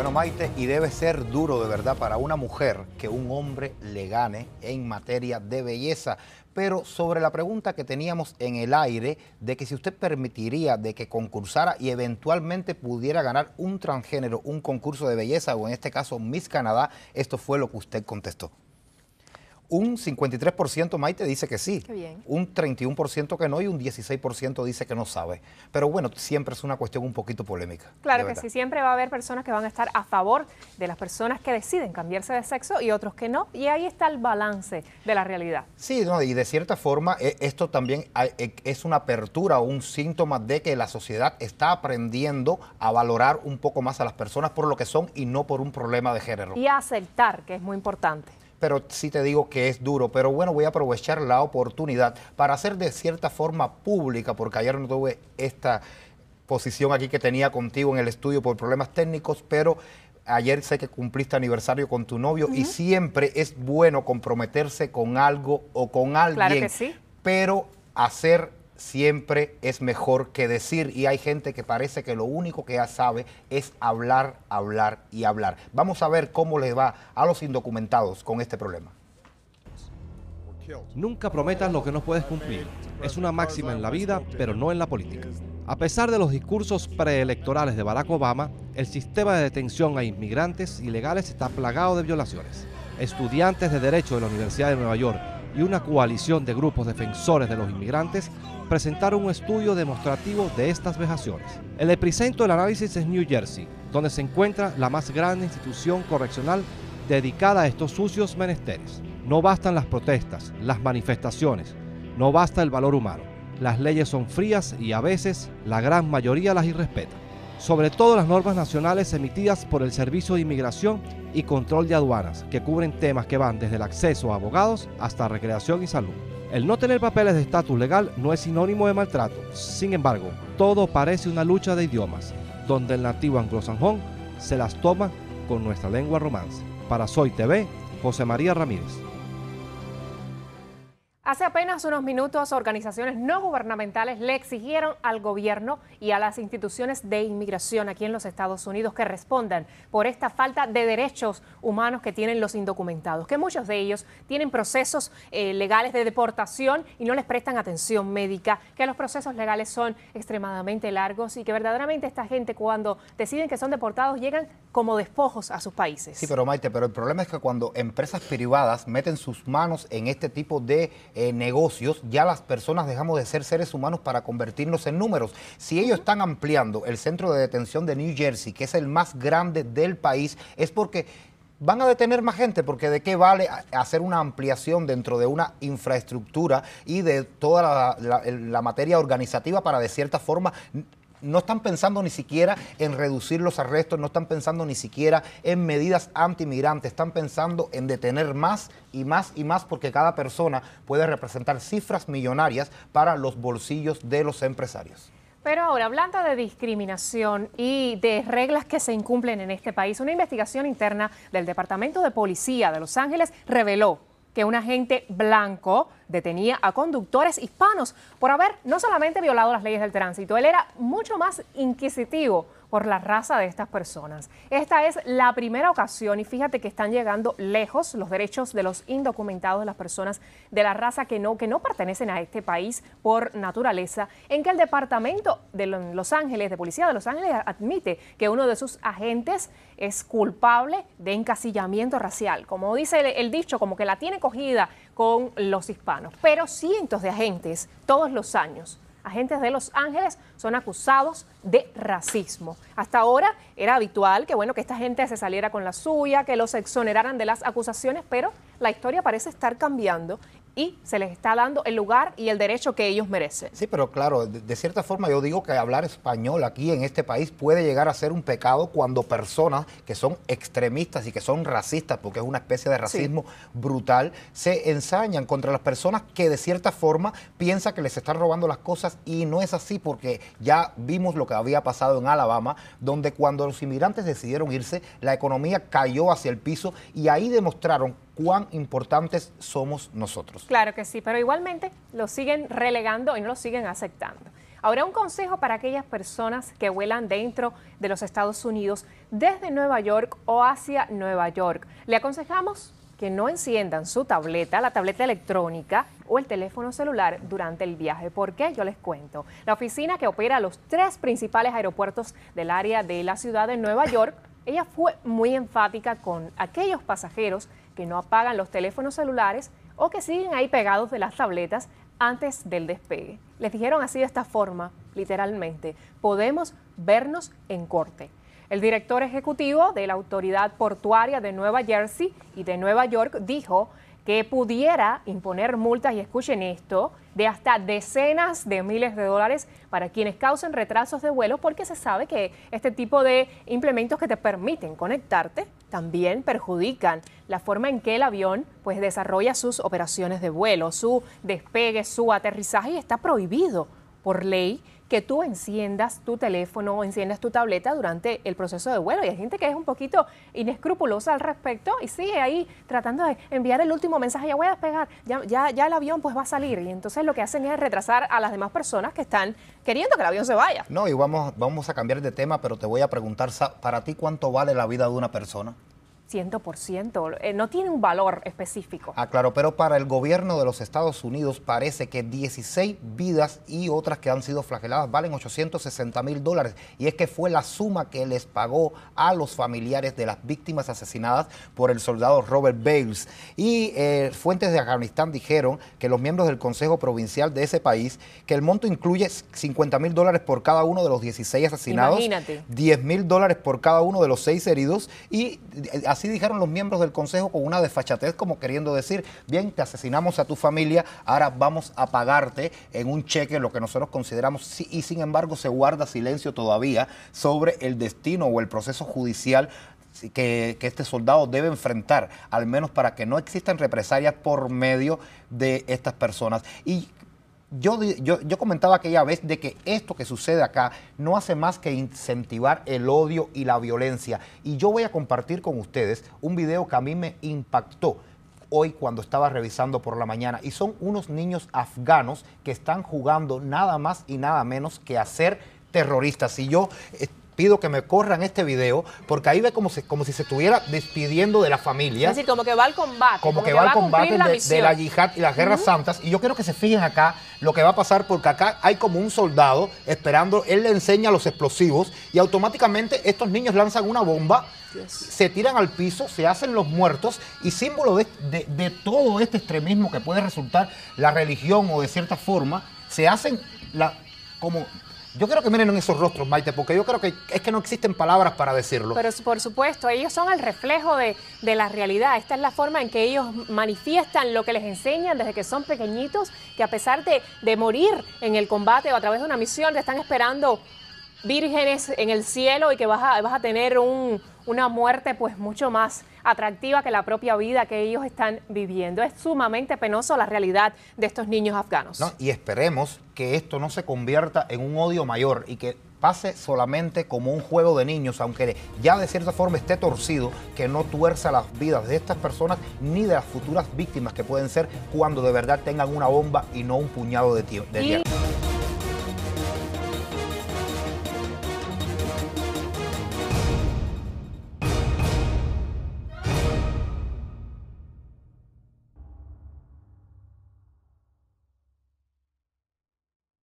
Bueno, Maite, y debe ser duro de verdad para una mujer que un hombre le gane en materia de belleza. Pero sobre la pregunta que teníamos en el aire de que si usted permitiría de que concursara y eventualmente pudiera ganar un transgénero, un concurso de belleza o en este caso Miss Canadá, esto fue lo que usted contestó. Un 53% Maite dice que sí, Qué bien. un 31% que no y un 16% dice que no sabe. Pero bueno, siempre es una cuestión un poquito polémica. Claro que sí, siempre va a haber personas que van a estar a favor de las personas que deciden cambiarse de sexo y otros que no. Y ahí está el balance de la realidad. Sí, y de cierta forma e, esto también e, es una apertura o un síntoma de que la sociedad está aprendiendo a valorar un poco más a las personas por lo que son y no por un problema de género. Y aceptar, que es muy importante pero sí te digo que es duro. Pero bueno, voy a aprovechar la oportunidad para hacer de cierta forma pública, porque ayer no tuve esta posición aquí que tenía contigo en el estudio por problemas técnicos, pero ayer sé que cumpliste aniversario con tu novio y siempre es bueno comprometerse con algo o con alguien, claro que sí. pero hacer siempre es mejor que decir y hay gente que parece que lo único que ya sabe es hablar, hablar y hablar. Vamos a ver cómo les va a los indocumentados con este problema. Nunca prometas lo que no puedes cumplir. Es una máxima en la vida, pero no en la política. A pesar de los discursos preelectorales de Barack Obama, el sistema de detención a inmigrantes ilegales está plagado de violaciones. Estudiantes de Derecho de la Universidad de Nueva York y una coalición de grupos defensores de los inmigrantes presentaron un estudio demostrativo de estas vejaciones. El epicentro del análisis es New Jersey, donde se encuentra la más grande institución correccional dedicada a estos sucios menesteres. No bastan las protestas, las manifestaciones, no basta el valor humano. Las leyes son frías y a veces la gran mayoría las irrespeta sobre todo las normas nacionales emitidas por el Servicio de Inmigración y Control de Aduanas, que cubren temas que van desde el acceso a abogados hasta recreación y salud. El no tener papeles de estatus legal no es sinónimo de maltrato, sin embargo, todo parece una lucha de idiomas, donde el nativo anglosajón se las toma con nuestra lengua romance. Para Soy TV, José María Ramírez. Hace apenas unos minutos, organizaciones no gubernamentales le exigieron al gobierno y a las instituciones de inmigración aquí en los Estados Unidos que respondan por esta falta de derechos humanos que tienen los indocumentados, que muchos de ellos tienen procesos eh, legales de deportación y no les prestan atención médica, que los procesos legales son extremadamente largos y que verdaderamente esta gente cuando deciden que son deportados llegan como despojos a sus países. Sí, pero Maite, pero el problema es que cuando empresas privadas meten sus manos en este tipo de eh, negocios, ya las personas dejamos de ser seres humanos para convertirnos en números. Si ellos están ampliando el centro de detención de New Jersey, que es el más grande del país, es porque van a detener más gente, porque de qué vale hacer una ampliación dentro de una infraestructura y de toda la materia organizativa para de cierta forma no están pensando ni siquiera en reducir los arrestos, no están pensando ni siquiera en medidas antimigrantes, están pensando en detener más y más y más porque cada persona puede representar cifras millonarias para los bolsillos de los empresarios. Pero ahora, hablando de discriminación y de reglas que se incumplen en este país, una investigación interna del Departamento de Policía de Los Ángeles reveló que un agente blanco detenía a conductores hispanos por haber no solamente violado las leyes del tránsito, él era mucho más inquisitivo por la raza de estas personas. Esta es la primera ocasión y fíjate que están llegando lejos los derechos de los indocumentados, de las personas de la raza que no, que no pertenecen a este país por naturaleza, en que el Departamento de Los Ángeles, de Policía de Los Ángeles, admite que uno de sus agentes es culpable de encasillamiento racial. Como dice el, el dicho, como que la tiene cogida con los hispanos. Pero cientos de agentes todos los años agentes de Los Ángeles son acusados de racismo. Hasta ahora era habitual que bueno que esta gente se saliera con la suya, que los exoneraran de las acusaciones, pero la historia parece estar cambiando y se les está dando el lugar y el derecho que ellos merecen. Sí, pero claro, de, cierta forma yo digo que hablar español aquí en este país puede llegar a ser un pecado cuando personas que son extremistas y que son racistas, porque es una especie de racismo brutal, se ensañan contra las personas que de cierta forma piensan que les están robando las cosas y no es así porque ya vimos lo que había pasado en Alabama, donde cuando los inmigrantes decidieron irse, la economía cayó hacia el piso y ahí demostraron cuán importantes somos nosotros. Claro que sí, pero igualmente lo siguen relegando y no lo siguen aceptando. Ahora, un consejo para aquellas personas que vuelan dentro de los Estados Unidos desde Nueva York o hacia Nueva York. Le aconsejamos que no enciendan su tableta, la tableta electrónica o el teléfono celular durante el viaje. ¿Por qué? Yo les cuento. La oficina que opera los tres principales aeropuertos del área de la ciudad de Nueva York ella fue muy enfática con aquellos pasajeros que no apagan los teléfonos celulares o que siguen ahí pegados de las tabletas antes del despegue. Les dijeron así de esta forma, literalmente, podemos vernos en corte. El director ejecutivo de la Autoridad Portuaria de Nueva Jersey y de Nueva York dijo que pudiera imponer multas, y escuchen esto, de hasta decenas de miles de dólares para quienes causen retrasos de vuelo, porque se sabe que este tipo de implementos que te permiten conectarte también perjudican la forma en que el avión pues, desarrolla sus operaciones de vuelo, su despegue, su aterrizaje, y está prohibido por ley que tú enciendas tu teléfono o enciendas tu tableta durante el proceso de vuelo. Y hay gente que es un poquito inescrupulosa al respecto y sigue ahí tratando de enviar el último mensaje, ya voy a despegar, ya, ya, ya el avión pues va a salir. Y entonces lo que hacen es retrasar a las demás personas que están queriendo que el avión se vaya. No, y vamos, vamos a cambiar de tema, pero te voy a preguntar, ¿para ti cuánto vale la vida de una persona? 100%, ciento, eh, no tiene un valor específico. Ah, claro, pero para el gobierno de los Estados Unidos parece que 16 vidas y otras que han sido flageladas valen 860 mil dólares. Y es que fue la suma que les pagó a los familiares de las víctimas asesinadas por el soldado Robert Bales. Y eh, fuentes de Afganistán dijeron que los miembros del Consejo Provincial de ese país, que el monto incluye 50 mil dólares por cada uno de los 16 asesinados, Imagínate. 10 mil dólares por cada uno de los 6 heridos y... Eh, Así dijeron los miembros del Consejo con una desfachatez como queriendo decir, bien, te asesinamos a tu familia, ahora vamos a pagarte en un cheque lo que nosotros consideramos y sin embargo se guarda silencio todavía sobre el destino o el proceso judicial que, este soldado debe enfrentar, al menos para que no existan represalias por medio de estas personas. Y yo, yo, comentaba aquella vez de que esto que sucede acá no hace más que incentivar el odio y la violencia. Y yo voy a compartir con ustedes un video que a mí me impactó hoy cuando estaba revisando por la mañana. Y son unos niños afganos que están jugando nada más y nada menos que a ser terroristas. Y yo eh, pido que me corran este video, porque ahí ve como, como si se estuviera despidiendo de la familia. Es decir, como que va al combate. Como, que, va al combate de, la yihad y las guerras santas. Y yo quiero que se fijen acá lo que va a pasar, porque acá hay como un soldado esperando, él le enseña los explosivos y automáticamente estos niños lanzan una bomba. se tiran al piso, se hacen los muertos y símbolo de, todo este extremismo que puede resultar la religión o de cierta forma, se hacen la, como yo creo que miren en esos rostros, Maite, porque yo creo que es que no existen palabras para decirlo. Pero por supuesto, ellos son el reflejo de, de la realidad. Esta es la forma en que ellos manifiestan lo que les enseñan desde que son pequeñitos, que a pesar de, de morir en el combate o a través de una misión, te están esperando vírgenes en el cielo y que vas a, vas a tener una muerte pues mucho más atractiva que la propia vida que ellos están viviendo. Es sumamente penoso la realidad de estos niños afganos. y esperemos que esto no se convierta en un odio mayor y que pase solamente como un juego de niños, aunque ya de cierta forma esté torcido, que no tuerza las vidas de estas personas ni de las futuras víctimas que pueden ser cuando de verdad tengan una bomba y no un puñado de, de